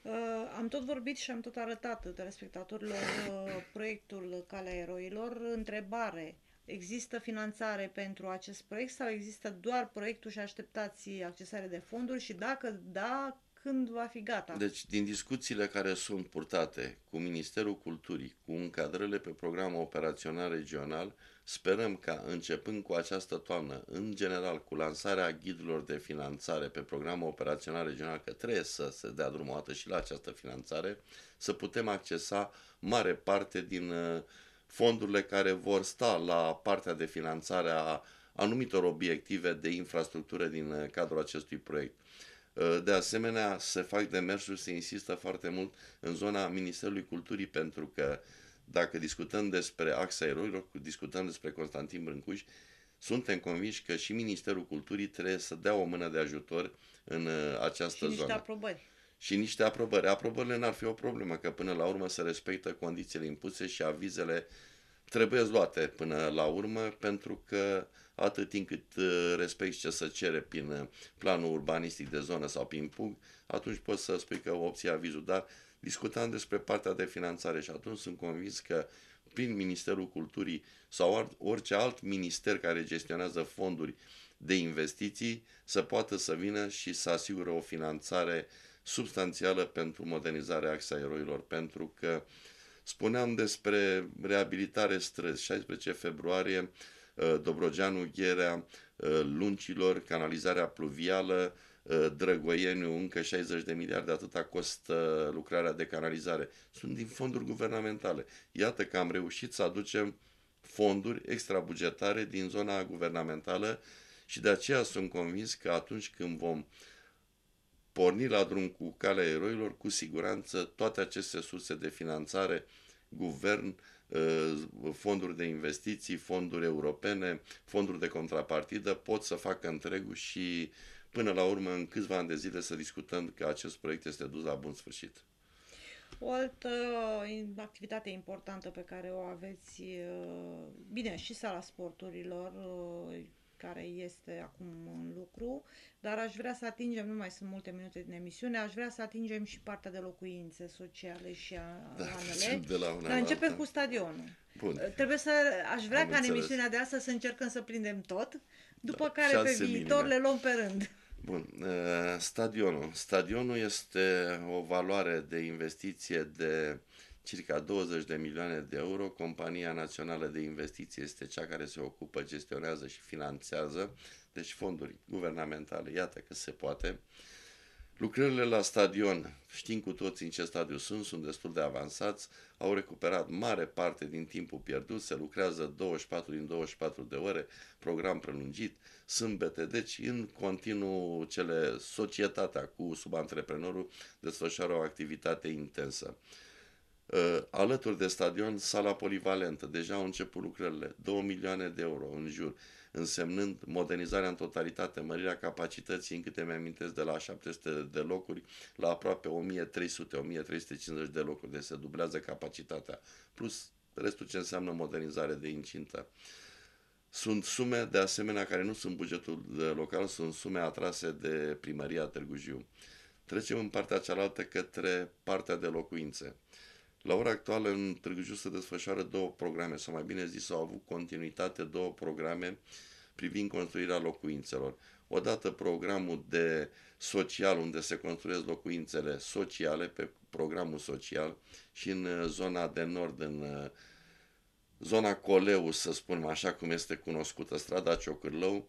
Uh, am tot vorbit și am tot arătat telespectatorilor uh, proiectul Calea Eroilor. Întrebare. Uh, Există finanțare pentru acest proiect sau există doar proiectul și așteptați accesare de fonduri și dacă da, când va fi gata? Deci, din discuțiile care sunt purtate cu Ministerul Culturii, cu încadrările pe programul operațional regional, sperăm ca, începând cu această toamnă, în general cu lansarea ghidurilor de finanțare pe programul operațional regional, că trebuie să se dea drumul și la această finanțare, să putem accesa mare parte din uh, fondurile care vor sta la partea de finanțare a anumitor obiective de infrastructură din uh, cadrul acestui proiect. Uh, de asemenea, se fac demersuri, se insistă foarte mult în zona Ministerului Culturii, pentru că dacă discutăm despre axa eroilor, discutăm despre Constantin Brâncuș, suntem convinși că și Ministerul Culturii trebuie să dea o mână de ajutor în uh, această și zonă. aprobări și niște aprobări. Aprobările n-ar fi o problemă, că până la urmă se respectă condițiile impuse și avizele trebuie luate până la urmă, pentru că atât timp cât uh, respecti ce se cere prin uh, planul urbanistic de zonă sau prin PUG, atunci poți să spui că opția avizul, dar discutam despre partea de finanțare și atunci sunt convins că prin Ministerul Culturii sau orice alt minister care gestionează fonduri de investiții să poată să vină și să asigure o finanțare uh, substanțială pentru modernizarea axa eroilor, pentru că spuneam despre reabilitare străzi, 16 februarie, uh, Dobrogeanu Gherea, uh, Luncilor, canalizarea pluvială, uh, Drăgoieniu, încă 60 de miliarde, atâta costă lucrarea de canalizare. Sunt din fonduri guvernamentale. Iată că am reușit să aducem fonduri extrabugetare din zona guvernamentală și de aceea sunt convins că atunci când vom uh, porni la drum cu calea eroilor, cu siguranță toate aceste surse de finanțare, guvern, uh, fonduri de investiții, fonduri europene, fonduri de contrapartidă pot să facă întregul și până la urmă în câțiva ani de zile să discutăm că acest proiect este dus la bun sfârșit. O altă activitate importantă pe care o aveți, uh, bine, și sala sporturilor, uh, care este acum în lucru, dar aș vrea să atingem, nu mai sunt multe minute din emisiune, aș vrea să atingem și partea de locuințe sociale și a Da, de la una dar începem alta. cu stadionul. Bun. Ă, trebuie să, aș vrea Am ca înțeles. în emisiunea de astăzi să încercăm să prindem tot, după da, care pe viitor minime. le luăm pe rând. Bun, ă, stadionul. Stadionul este o valoare de investiție de circa 20 de milioane de euro. Compania Națională de Investiții este cea care se ocupă, gestionează și finanțează, deci fonduri guvernamentale, iată că se poate. Lucrările la stadion, știm cu toți în ce stadiu sunt, sunt destul de avansați, au recuperat mare parte din timpul pierdut, se lucrează 24 din 24 de ore, program prelungit, sâmbete, deci în continuu cele societatea cu subantreprenorul desfășoară o activitate intensă. Uh, alături de stadion sala polivalentă. Deja au început lucrările, 2 milioane de euro în jur, însemnând modernizarea în totalitate, mărirea capacității, în câte mi-amintesc, de la 700 de locuri la aproape 1300-1350 de locuri, deci se dublează capacitatea, plus restul ce înseamnă modernizare de incintă. Sunt sume, de asemenea, care nu sunt bugetul local, sunt sume atrase de primăria Târgu Jiu. Trecem în partea cealaltă către partea de locuințe. Uh, la ora actuală în Târgu Jiu se desfășoară două programe, sau mai bine zis, au avut continuitate două programe privind construirea locuințelor. Odată programul de social, unde se construiesc locuințele sociale, pe programul social și în uh, zona de nord, în uh, zona Coleu, să spunem așa cum este cunoscută, strada Ciocârlău,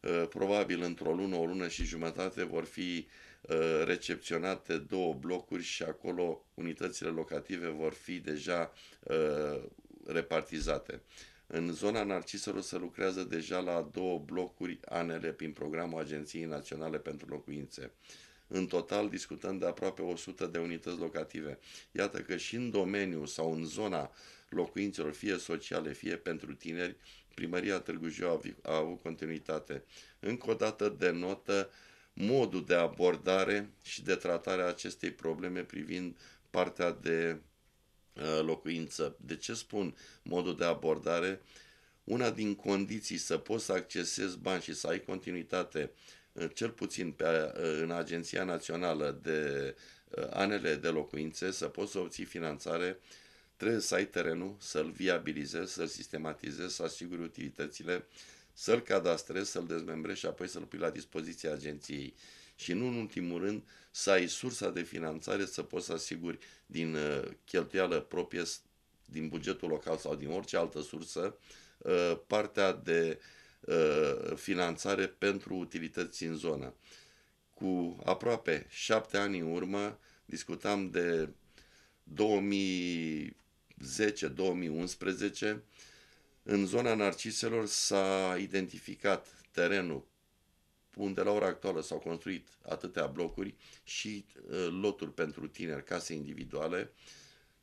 uh, probabil într-o lună, o lună și jumătate vor fi Ă, recepționate două blocuri și acolo unitățile locative vor fi deja ă, repartizate. În zona Narciselor se lucrează deja la două blocuri anele prin programul Agenției Naționale pentru Locuințe. În total discutăm de aproape 100 de unități locative. Iată că și în domeniu sau în zona locuințelor, fie sociale, fie pentru tineri, primăria Târgu Jiu a, avut continuitate. Încă o dată denotă modul de abordare și de tratare a acestei probleme privind partea de uh, locuință. De ce spun modul de abordare? Una din condiții să poți să accesezi bani și să ai continuitate, uh, cel puțin pe, uh, în Agenția Națională de Anele de Locuințe, să poți să obții finanțare, trebuie să ai terenul, să-l viabilizezi, să-l sistematizezi, să asiguri utilitățile, să-l cadastrezi, să-l dezmembrezi și apoi să-l pui la dispoziția agenției. Și nu în ultimul rând să ai sursa de finanțare să poți să asiguri din uh, cheltuială proprie, din bugetul local sau din orice altă sursă, uh, partea de uh, finanțare pentru utilități în zonă. Cu aproape șapte ani în urmă discutam de 2010-2011 în zona Narciselor s-a identificat terenul unde la ora actuală s-au construit atâtea blocuri și uh, loturi pentru tineri, case individuale.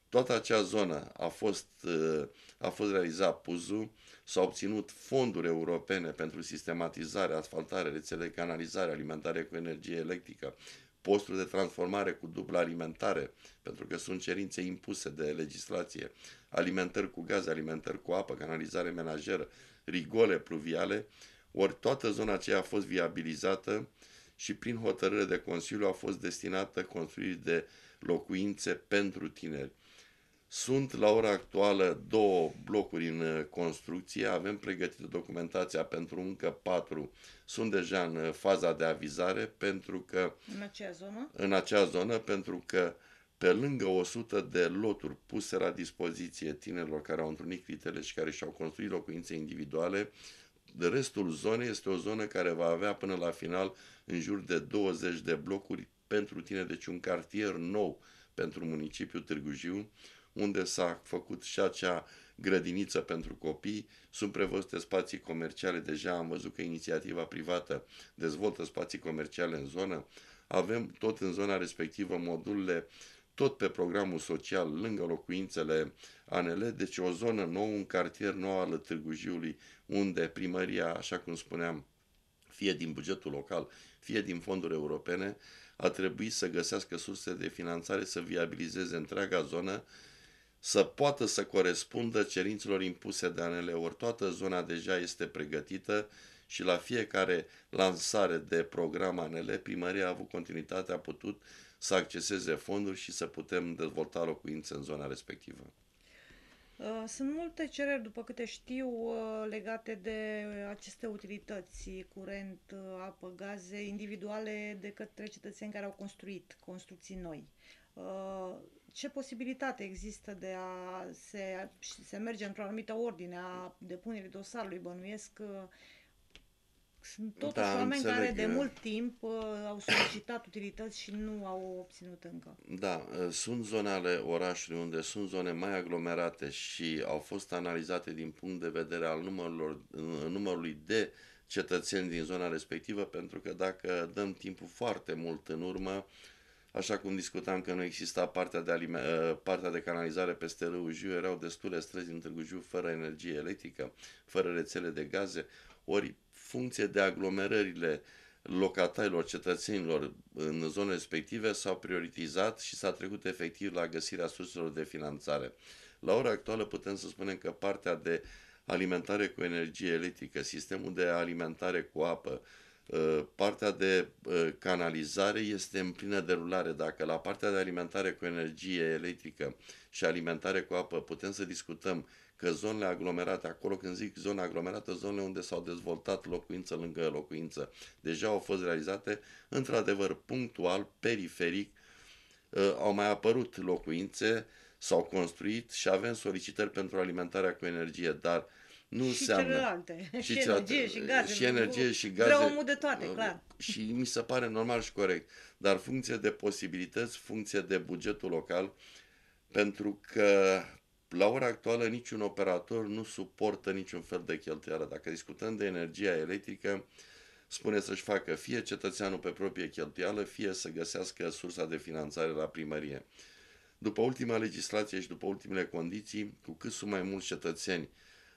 Toată acea zonă a fost, uh, a fost realizat PUZU, s-au obținut fonduri europene pentru sistematizare, asfaltare, rețele de canalizare, alimentare cu energie electrică, posturi de transformare cu dublă alimentare, pentru că sunt cerințe impuse de legislație, alimentări cu gaz, alimentări cu apă, canalizare menajeră, rigole pluviale, ori toată zona aceea a fost viabilizată și prin hotărâre de Consiliu a fost destinată construirii de locuințe pentru tineri. Sunt la ora actuală două blocuri în uh, construcție, avem pregătită documentația pentru încă patru. Sunt deja în uh, faza de avizare pentru că în acea zonă, în acea zonă pentru că uh, pe lângă 100 de loturi puse la dispoziție tinerilor care au întrunit critele și care și-au construit locuințe individuale, de restul zonei este o zonă care va avea până la final în jur de 20 de blocuri pentru tine, deci un cartier nou pentru municipiul Târgu Jiu, unde s-a făcut și acea grădiniță pentru copii, sunt prevăzute spații comerciale, deja am văzut că inițiativa privată dezvoltă spații comerciale în zonă, avem tot în zona respectivă modulele tot pe programul social, lângă locuințele ANL, deci o zonă nouă, un cartier nou al Târgu unde primăria, așa cum spuneam, fie din bugetul local, fie din fonduri europene, a trebuit să găsească surse de finanțare să viabilizeze întreaga zonă, să poată să corespundă cerințelor impuse de ANL, ori toată zona deja este pregătită și la fiecare lansare de program ANL, primăria a avut continuitate, a putut să acceseze fonduri și să putem dezvolta locuințe în zona respectivă. Uh, sunt multe cereri, după câte știu, uh, legate de aceste utilități, curent, uh, apă, gaze, individuale de către cetățeni care au construit construcții noi. Ce posibilitate există de a se, se merge într-o anumită ordine a depunerii dosarului? Bănuiesc sunt da, totuși da, oameni înțeleg. care de mult timp uh, au solicitat utilități și nu au obținut încă. Da, uh, sunt zone ale orașului unde sunt zone mai aglomerate și au fost analizate din punct de vedere al numărului, uh, numărului de cetățeni din zona respectivă, pentru că dacă dăm timpul foarte mult în urmă, așa cum discutam că nu exista partea de, alime, uh, partea de canalizare peste râul Jiu, erau destule străzi din Târgu Jiu fără energie electrică, fără rețele de gaze, ori funcție de aglomerările locatarilor, cetățenilor în zone respective s-au prioritizat și s-a trecut efectiv la găsirea surselor de finanțare. La ora actuală putem să spunem că partea de alimentare cu energie electrică, sistemul de alimentare cu apă, ă, partea de ă, canalizare este în plină derulare. Dacă la partea de alimentare cu energie electrică și alimentare cu apă putem să discutăm că zonele aglomerate, acolo când zic zone aglomerate, zone unde s-au dezvoltat locuință lângă locuință, deja au fost realizate, într-adevăr, punctual, periferic, ă, au mai apărut locuințe, s-au construit și avem solicitări pentru alimentarea cu energie, dar nu și înseamnă... Celelalte. Și, și celelalte. energie și gaze. Și energie și gaze. Vreau de toate, ă, clar. Și mi se pare normal și corect. Dar funcție de posibilități, funcție de bugetul local, pentru că la ora actuală niciun operator nu suportă niciun fel de cheltuială. Dacă discutăm de energia electrică, spune să-și facă fie cetățeanul pe proprie cheltuială, fie să găsească sursa de finanțare la primărie. După ultima legislație și după ultimele condiții, cu cât sunt mai mulți cetățeni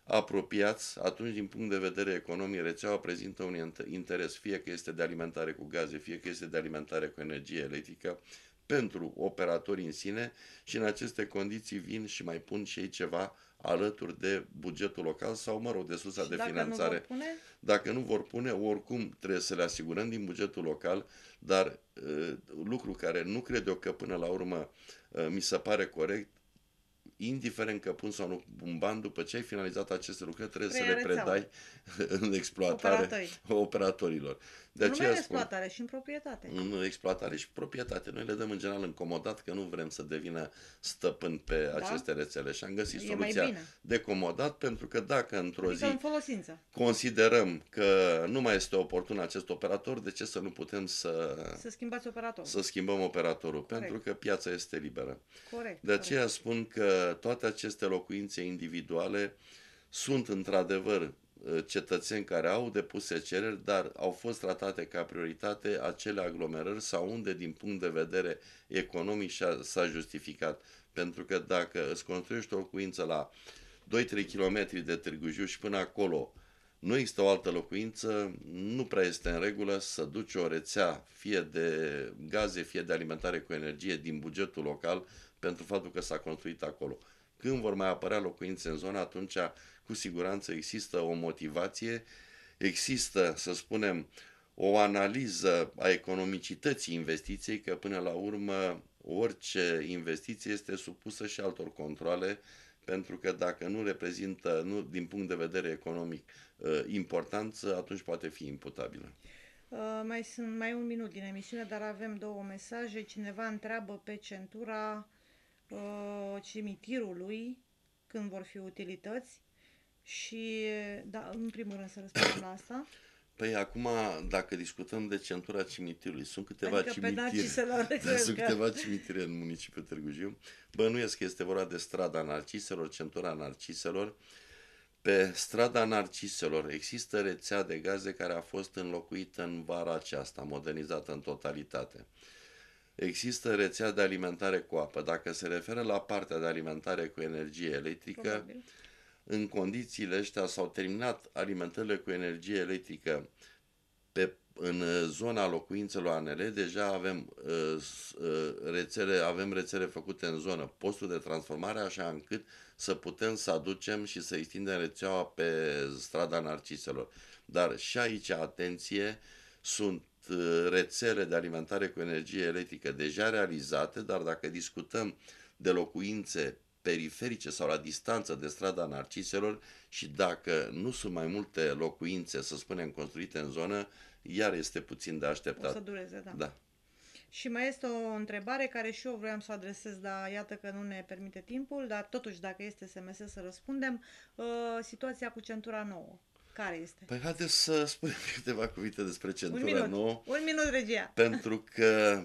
apropiați, atunci din punct de vedere economic rețeaua prezintă un interes, fie că este de alimentare cu gaze, fie că este de alimentare cu energie electrică, pentru operatorii în sine și în aceste condiții vin și mai pun și ei ceva alături de bugetul local sau, mă rog, de sursa și de dacă finanțare. Nu pune? Dacă nu vor pune, oricum trebuie să le asigurăm din bugetul local, dar uh, lucru care nu cred eu că până la urmă uh, mi se pare corect, indiferent că pun sau nu un ban după ce ai finalizat aceste lucrări, trebuie Prea să le predai în exploatare operatorilor. De aceea mai spun, exploatare și în proprietate. Nu, exploatare și proprietate. Noi le dăm în general încomodat că nu vrem să devină stăpân pe da? aceste rețele și am găsit e soluția de comodat pentru că dacă într-o adică zi în folosință. considerăm că nu mai este oportun acest operator, de ce să nu putem să să schimbați operatorul? Să schimbăm operatorul, Corect. pentru că piața este liberă. Corect. De aceea Corect. spun că toate aceste locuințe individuale sunt într-adevăr Uh, cetățeni care au depuse cereri, dar au fost tratate ca prioritate acele aglomerări sau unde, din punct de vedere economic, s-a justificat. Pentru că dacă îți construiești o locuință la 2-3 km de Târgu Jiu și până acolo nu există o altă locuință, nu prea este în regulă să duci o rețea fie de gaze, fie de alimentare cu energie din bugetul local pentru faptul că s-a construit acolo. Când vor mai apărea locuințe în zonă, atunci cu siguranță există o motivație, există, să spunem, o analiză a economicității investiției, că până la urmă orice investiție este supusă și altor controle, pentru că dacă nu reprezintă, nu, din punct de vedere economic, ă, importanță, atunci poate fi imputabilă. Uh, mai sunt mai un minut din emisiune, dar avem două mesaje. Cineva întreabă pe centura uh, cimitirului când vor fi utilități și, da, în primul rând să răspundem la asta. Păi acum, dacă discutăm de centura cimitirului, sunt câteva adică cimitire, sunt câteva cimitire în municipiul Târgu Jiu. Bănuiesc că este vorba de strada Narciselor, centura Narciselor. Pe strada Narciselor există rețea de gaze care a fost înlocuită în vara aceasta, modernizată în totalitate. Există rețea de alimentare cu apă. Dacă se referă la partea de alimentare cu energie electrică, Probabil în condițiile ăștia s-au terminat alimentările cu energie electrică pe, în uh, zona locuințelor ANL, deja avem, uh, uh, rețele, avem rețele făcute în zonă, postul de transformare, așa încât să putem să aducem și să extindem rețeaua pe strada narciselor. Dar și aici, atenție, sunt uh, rețele de alimentare cu energie electrică deja realizate, dar dacă discutăm de locuințe periferice sau la distanță de strada Narciselor și dacă nu sunt mai multe locuințe, să spunem, construite în zonă, iar este puțin de așteptat. O să dureze, da. da. Și mai este o întrebare care și eu vreau să o adresez, dar iată că nu ne permite timpul, dar totuși dacă este SMS să răspundem, uh, situația cu centura nouă. Care este? Păi haideți să spunem câteva cuvinte despre centura nouă. Un minut, regia. Pentru că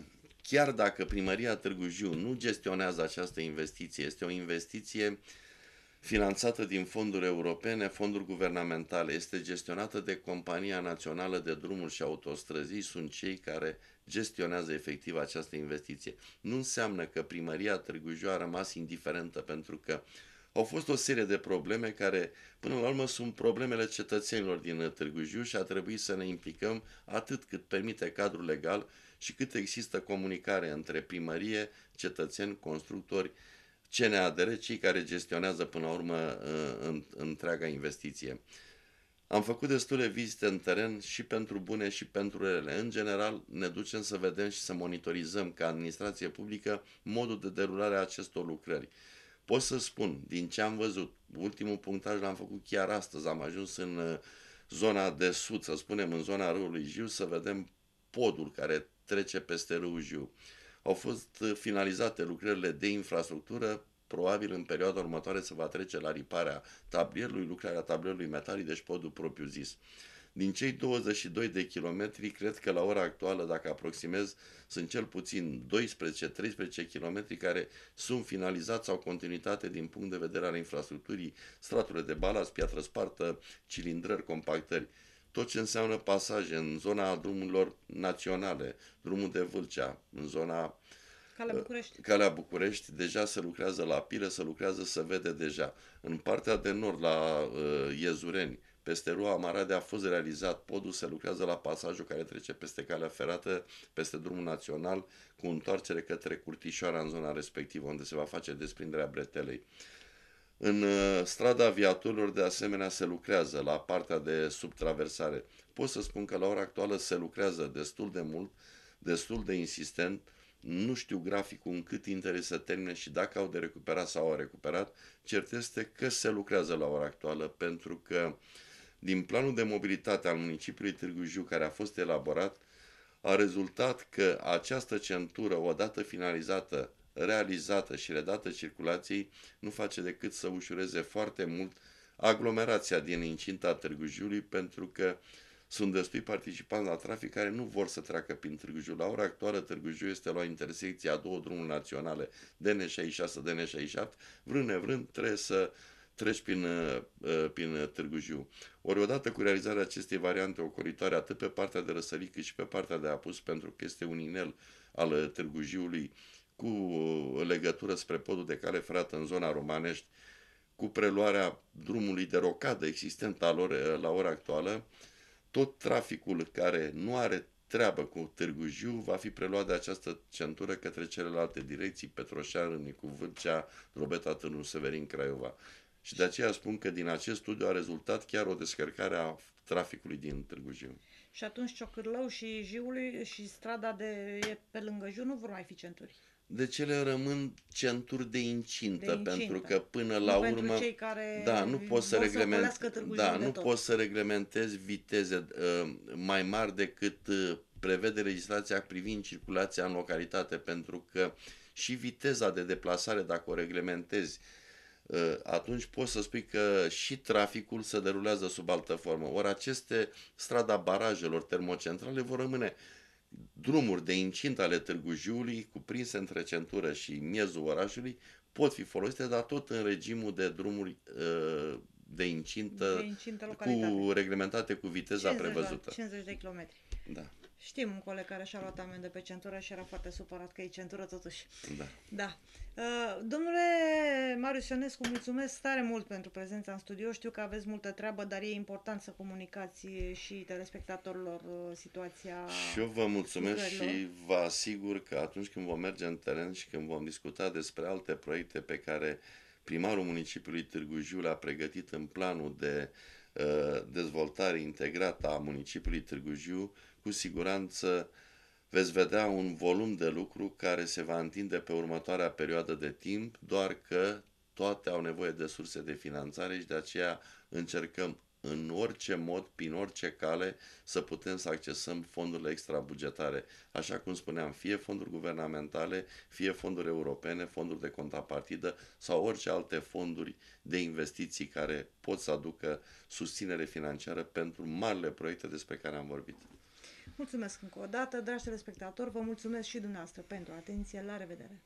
chiar dacă primăria Târgu Jiu nu gestionează această investiție, este o investiție finanțată din fonduri europene, fonduri guvernamentale, este gestionată de Compania Națională de Drumuri și Autostrăzi, sunt cei care gestionează efectiv această investiție. Nu înseamnă că primăria Târgu Jiu a rămas indiferentă pentru că uh, au fost o serie de probleme care, până la urmă, sunt problemele cetățenilor din Târgu Jiu și a trebuit să ne implicăm atât cât permite cadrul legal și cât există comunicare între primărie, cetățeni, constructori, CNADR, cei care gestionează până la urmă ă, întreaga investiție. Am făcut destule vizite în teren și pentru bune și pentru rele. În general, ne ducem să vedem și să monitorizăm ca administrație publică modul de derulare a acestor lucrări pot să spun, din ce am văzut, ultimul punctaj l-am făcut chiar astăzi, am ajuns în uh, zona de sud, să spunem, în zona râului Jiu, să vedem podul care trece peste râul Jiu. Au fost uh, finalizate lucrările de infrastructură, probabil în perioada următoare se va trece la riparea tablierului, lucrarea tablierului metalic, deci podul propriu zis. Din cei 22 de kilometri, cred că la ora actuală, dacă aproximez, sunt cel puțin 12-13 kilometri care sunt finalizați sau continuitate din punct de vedere al infrastructurii, straturile de balast, piatră spartă, cilindrări, compactări tot ce înseamnă pasaje în zona drumurilor naționale, drumul de Vâlcea, în zona Calea uh, București. Calea București, deja se lucrează la pile, se lucrează, se vede deja. În partea de nord, la uh, Iezureni, peste rua Maradea a fost realizat podul, se lucrează la pasajul care trece peste calea ferată, peste drumul național, cu întoarcere către Curtișoara în zona respectivă, unde se va face desprinderea bretelei. În uh, strada aviatorilor, de asemenea, se lucrează la partea de subtraversare. Pot să spun că la ora actuală se lucrează destul de mult, destul de insistent, nu știu graficul în cât interes să termine și dacă au de recuperat sau au recuperat, cert este că se lucrează la ora actuală pentru că uh, din planul de mobilitate al municipiului Târgu Jiu care a fost elaborat, a rezultat că această centură, odată finalizată, realizată și redată circulației, nu face decât să ușureze foarte mult aglomerația din incinta Târgu Jiului, pentru că sunt destui participanți la trafic care nu vor să treacă prin Târgu Jiu. La ora actuală, Târgu Jiu este la intersecția a două drumuri naționale, DN66, DN67, vrând nevrând trebuie să treci prin, uh, uh, prin uh, Târgu Jiu. Ori odată cu realizarea acestei variante ocolitoare, atât pe partea de răsărit cât și pe partea de apus, pentru că este un inel al Târgu Jiului, cu legătură spre podul de cale frată în zona romanești, cu preluarea drumului de rocadă existent al ora, la ora actuală, tot traficul care nu are treabă cu Târgu Jiu va fi preluat de această centură către celelalte direcții, Petroșan, Nicu Vâlcea, Drobeta Târnul Severin, Craiova. Și de aceea spun că din acest studiu a rezultat chiar o descărcare a traficului din Târgu Jiu. Și atunci Ciocârlău și Jiului și strada de pe lângă Jiu nu vor mai fi centuri. De cele rămân centuri de incintă, de incintă. pentru că până la nu urmă cei care da, nu poți să reglement, da, nu poți să reglementezi viteze uh, mai mari decât uh, prevede legislația privind circulația în localitate, pentru că și viteza de deplasare dacă o reglementezi uh, Uh, atunci poți să spui că și traficul se derulează sub altă formă. Ori aceste strada barajelor termocentrale vor rămâne drumuri de incint ale Târgu Jiului cuprinse între centură și miezul orașului pot fi folosite, dar tot în regimul de drumuri uh, de incintă, de incintă cu reglementate cu viteza 50 prevăzută. 50 de kilometri. Da. Știm un coleg care și-a luat amendă pe centură și era foarte supărat că e centură totuși. Da. da. Uh, domnule Marius Ionescu, mulțumesc tare mult pentru prezența în studio. Știu că aveți multă treabă, dar e important să comunicați și telespectatorilor uh, situația Și eu vă mulțumesc și vă asigur că atunci când vom merge în teren și când vom discuta despre alte proiecte pe care primarul municipiului Târgu Jiu le-a pregătit în planul de uh, Uh, dezvoltare integrată a municipiului Târgu Jiu, cu siguranță veți vedea un volum de lucru care se va întinde pe următoarea perioadă de timp, doar că toate au nevoie de surse de finanțare și de aceea încercăm în orice mod, prin orice cale, să putem să accesăm fondurile extrabugetare, așa cum spuneam, fie fonduri guvernamentale, fie fonduri europene, fonduri de contrapartidă sau orice alte fonduri de investiții care pot să aducă susținere financiară pentru marile proiecte despre care am vorbit. Mulțumesc încă o dată, dragi telespectatori, vă mulțumesc și dumneavoastră pentru atenție, la revedere!